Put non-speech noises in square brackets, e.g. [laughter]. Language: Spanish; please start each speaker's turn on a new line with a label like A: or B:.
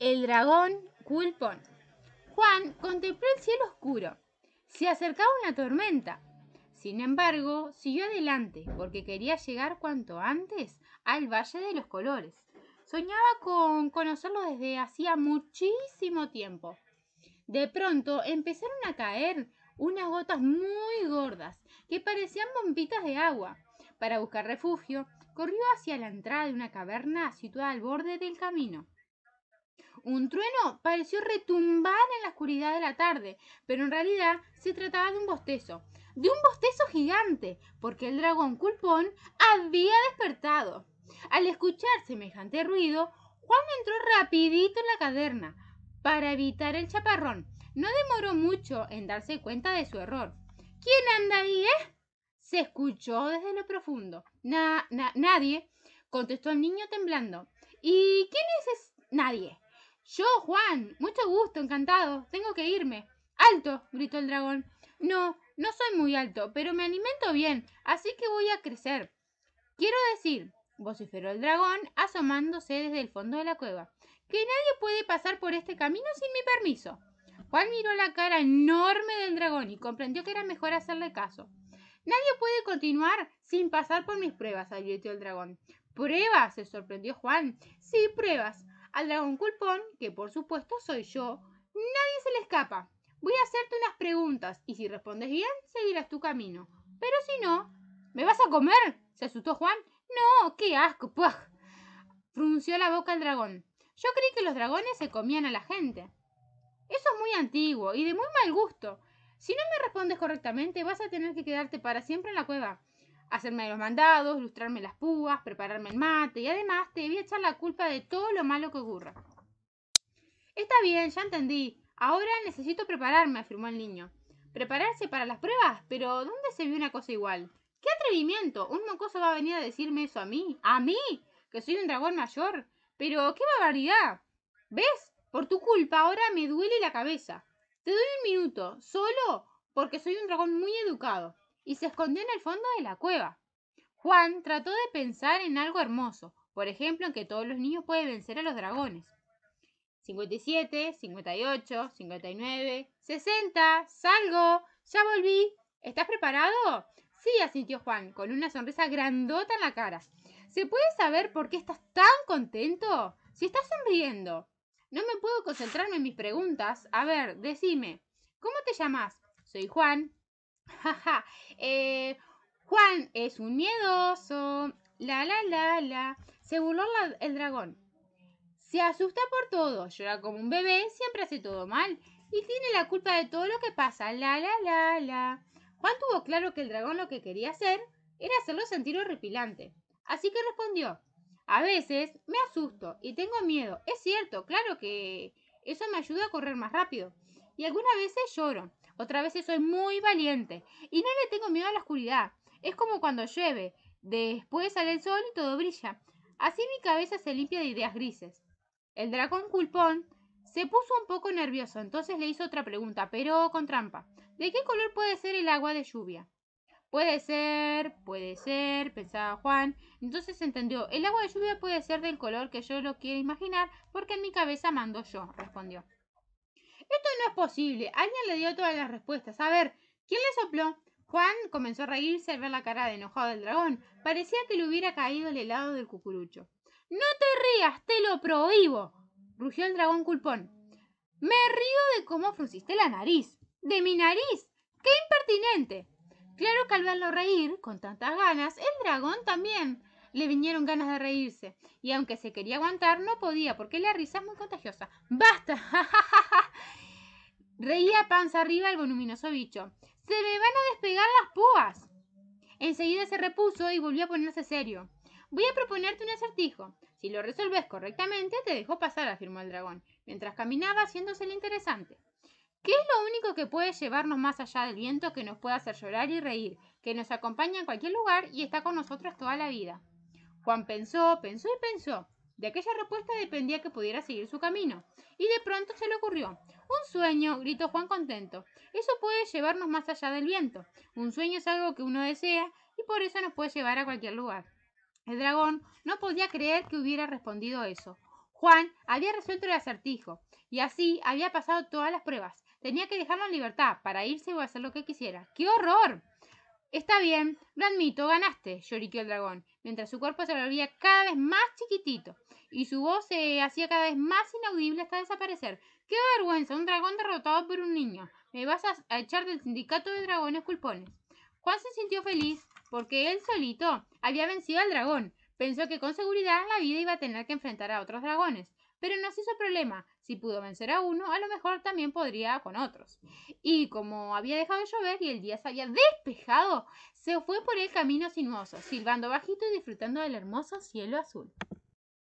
A: el dragón Culpón. Juan contempló el cielo oscuro. Se acercaba una tormenta. Sin embargo, siguió adelante porque quería llegar cuanto antes al Valle de los Colores. Soñaba con conocerlo desde hacía muchísimo tiempo. De pronto empezaron a caer unas gotas muy gordas que parecían bombitas de agua. Para buscar refugio, corrió hacia la entrada de una caverna situada al borde del camino. Un trueno pareció retumbar en la oscuridad de la tarde, pero en realidad se trataba de un bostezo, de un bostezo gigante, porque el dragón culpón había despertado. Al escuchar semejante ruido, Juan entró rapidito en la caderna para evitar el chaparrón. No demoró mucho en darse cuenta de su error. ¿Quién anda ahí, eh? Se escuchó desde lo profundo. Na, nadie, contestó el niño temblando. ¿Y quién es Nadie. Yo, Juan. Mucho gusto, encantado. Tengo que irme. Alto, gritó el dragón. No, no soy muy alto, pero me alimento bien, así que voy a crecer. Quiero decir, vociferó el dragón, asomándose desde el fondo de la cueva, que nadie puede pasar por este camino sin mi permiso. Juan miró la cara enorme del dragón y comprendió que era mejor hacerle caso. Nadie puede continuar sin pasar por mis pruebas, advirtió el dragón. ¿Pruebas? se sorprendió Juan. Sí, pruebas al dragón culpón, que por supuesto soy yo, nadie se le escapa. Voy a hacerte unas preguntas y si respondes bien, seguirás tu camino. Pero si no, ¿me vas a comer? se asustó Juan. No, qué asco, Frunció la boca el dragón. Yo creí que los dragones se comían a la gente. Eso es muy antiguo y de muy mal gusto. Si no me respondes correctamente, vas a tener que quedarte para siempre en la cueva hacerme los mandados, lustrarme las púas, prepararme el mate y además te debía echar la culpa de todo lo malo que ocurra. Está bien, ya entendí. Ahora necesito prepararme, afirmó el niño. ¿Prepararse para las pruebas? Pero ¿dónde se vio una cosa igual? ¡Qué atrevimiento! ¿Un mocoso va a venir a decirme eso a mí? ¿A mí? ¿Que soy un dragón mayor? Pero qué barbaridad. ¿Ves? Por tu culpa ahora me duele la cabeza. Te doy un minuto, solo porque soy un dragón muy educado y se escondió en el fondo de la cueva. Juan trató de pensar en algo hermoso, por ejemplo, en que todos los niños pueden vencer a los dragones. 57, 58, 59, 60, salgo, ya volví. ¿Estás preparado? Sí, asintió Juan, con una sonrisa grandota en la cara. ¿Se puede saber por qué estás tan contento? Si estás sonriendo. No me puedo concentrarme en mis preguntas. A ver, decime, ¿cómo te llamas? Soy Juan. [laughs] Eh, Juan es un miedoso. La, la, la, la. Se burló el dragón. Se asusta por todo, llora como un bebé, siempre hace todo mal y tiene la culpa de todo lo que pasa. La, la, la, la. Juan tuvo claro que el dragón lo que quería hacer era hacerlo sentir horripilante. Así que respondió, a veces me asusto y tengo miedo. Es cierto, claro que eso me ayuda a correr más rápido. Y algunas veces lloro. Otra vez soy muy valiente y no le tengo miedo a la oscuridad. Es como cuando llueve, después sale el sol y todo brilla. Así mi cabeza se limpia de ideas grises. El dragón culpón se puso un poco nervioso, entonces le hizo otra pregunta, pero con trampa. ¿De qué color puede ser el agua de lluvia? Puede ser, puede ser, pensaba Juan. Entonces entendió, el agua de lluvia puede ser del color que yo lo quiero imaginar, porque en mi cabeza mando yo, respondió no es posible. Alguien le dio todas las respuestas. A ver, ¿quién le sopló? Juan comenzó a reírse al ver la cara de enojado del dragón. Parecía que le hubiera caído el helado del cucurucho. No te rías, te lo prohíbo, rugió el dragón culpón. Me río de cómo frunciste la nariz. ¿De mi nariz? ¡Qué impertinente! Claro que al verlo reír, con tantas ganas, el dragón también le vinieron ganas de reírse. Y aunque se quería aguantar, no podía, porque la risa es muy contagiosa. ¡Basta! [laughs] Reía panza arriba el voluminoso bicho. ¡Se me van a despegar las púas! Enseguida se repuso y volvió a ponerse serio. Voy a proponerte un acertijo. Si lo resolves correctamente, te dejo pasar, afirmó el dragón, mientras caminaba haciéndose el interesante. ¿Qué es lo único que puede llevarnos más allá del viento que nos puede hacer llorar y reír, que nos acompaña en cualquier lugar y está con nosotros toda la vida? Juan pensó, pensó y pensó. De aquella respuesta dependía que pudiera seguir su camino, y de pronto se le ocurrió. Un sueño, gritó Juan contento. Eso puede llevarnos más allá del viento. Un sueño es algo que uno desea y por eso nos puede llevar a cualquier lugar. El dragón no podía creer que hubiera respondido eso. Juan había resuelto el acertijo, y así había pasado todas las pruebas. Tenía que dejarlo en libertad para irse o hacer lo que quisiera. ¡Qué horror! Está bien, lo admito, ganaste, lloriqueó el dragón, mientras su cuerpo se volvía cada vez más chiquitito y su voz se hacía cada vez más inaudible hasta desaparecer. ¡Qué vergüenza! Un dragón derrotado por un niño. Me vas a echar del sindicato de dragones culpones. Juan se sintió feliz porque él solito había vencido al dragón. Pensó que con seguridad la vida iba a tener que enfrentar a otros dragones, pero no se hizo problema. Si pudo vencer a uno, a lo mejor también podría con otros. Y como había dejado de llover y el día se había despejado, se fue por el camino sinuoso, silbando bajito y disfrutando del hermoso cielo azul.